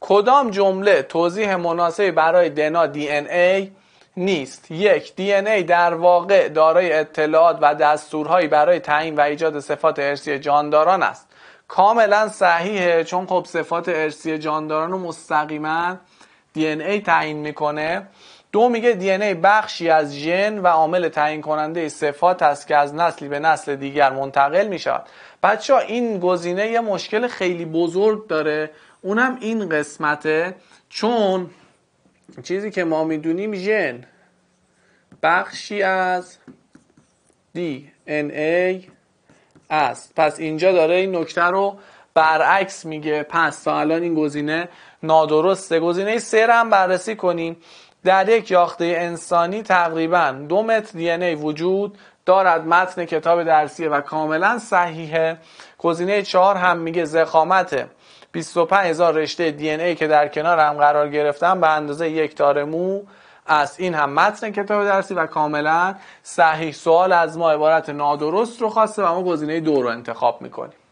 کدام جمله توضیح مناسبی برای دنا دی ای نیست یک دی ای در واقع دارای اطلاعات و دستورهایی برای تعیین و ایجاد صفات ارسی جانداران است کاملا صحیحه چون خب صفات ارسی جانداران رو مستقیما دی ای تعیین میکنه دو میگه دی ای بخشی از ژن و عامل تعیین کننده صفات است که از نسلی به نسل دیگر منتقل میشود بچه ها این گزینه یه مشکل خیلی بزرگ داره اونم این قسمته چون چیزی که ما میدونیم ژن بخشی از ای است پس اینجا داره این نکته رو برعکس میگه پس تا الان این گزینه نادرسته گزینه سه هم بررسی کنیم در یک یاخته انسانی تقریبا دو متر دی ای وجود دارد متن کتاب درسیه و کاملا صحیحه گزینه چهار هم میگه زخامته 25 هزار رشته دی ای که در کنار هم قرار گرفتم به اندازه یک تار مو از این هم متن کتاب درسی و کاملا صحیح سوال از ما عبارت نادرست رو خواسته و ما گزینه دو رو انتخاب میکنیم